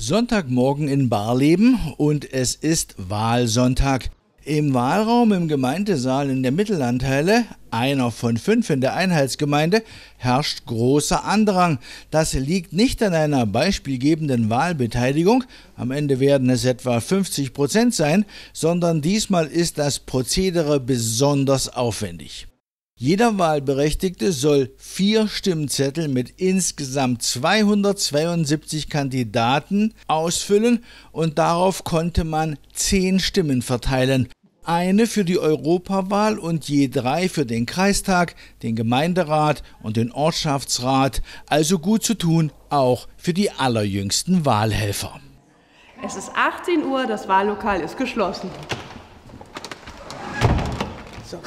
Sonntagmorgen in Barleben und es ist Wahlsonntag. Im Wahlraum im Gemeindesaal in der Mittellandhalle, einer von fünf in der Einheitsgemeinde, herrscht großer Andrang. Das liegt nicht an einer beispielgebenden Wahlbeteiligung, am Ende werden es etwa 50 Prozent sein, sondern diesmal ist das Prozedere besonders aufwendig. Jeder Wahlberechtigte soll vier Stimmzettel mit insgesamt 272 Kandidaten ausfüllen und darauf konnte man zehn Stimmen verteilen. Eine für die Europawahl und je drei für den Kreistag, den Gemeinderat und den Ortschaftsrat. Also gut zu tun, auch für die allerjüngsten Wahlhelfer. Es ist 18 Uhr, das Wahllokal ist geschlossen. So.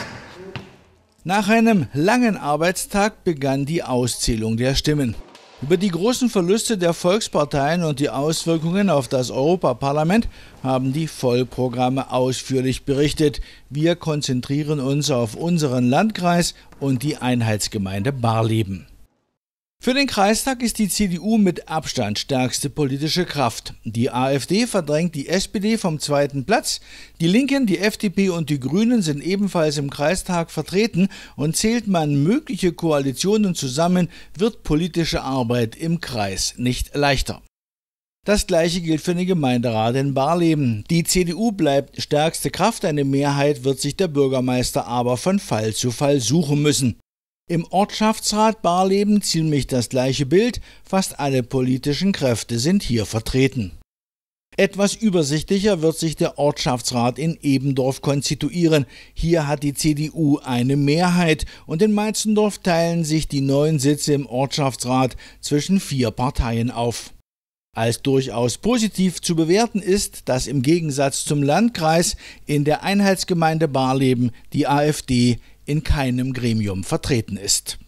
Nach einem langen Arbeitstag begann die Auszählung der Stimmen. Über die großen Verluste der Volksparteien und die Auswirkungen auf das Europaparlament haben die Vollprogramme ausführlich berichtet. Wir konzentrieren uns auf unseren Landkreis und die Einheitsgemeinde Barleben. Für den Kreistag ist die CDU mit Abstand stärkste politische Kraft. Die AfD verdrängt die SPD vom zweiten Platz. Die Linken, die FDP und die Grünen sind ebenfalls im Kreistag vertreten und zählt man mögliche Koalitionen zusammen, wird politische Arbeit im Kreis nicht leichter. Das gleiche gilt für den Gemeinderat in Barleben. Die CDU bleibt stärkste Kraft, eine Mehrheit wird sich der Bürgermeister aber von Fall zu Fall suchen müssen. Im Ortschaftsrat Barleben ziemlich das gleiche Bild, fast alle politischen Kräfte sind hier vertreten. Etwas übersichtlicher wird sich der Ortschaftsrat in Ebendorf konstituieren. Hier hat die CDU eine Mehrheit und in Meizendorf teilen sich die neuen Sitze im Ortschaftsrat zwischen vier Parteien auf. Als durchaus positiv zu bewerten ist, dass im Gegensatz zum Landkreis in der Einheitsgemeinde Barleben die AfD in keinem Gremium vertreten ist.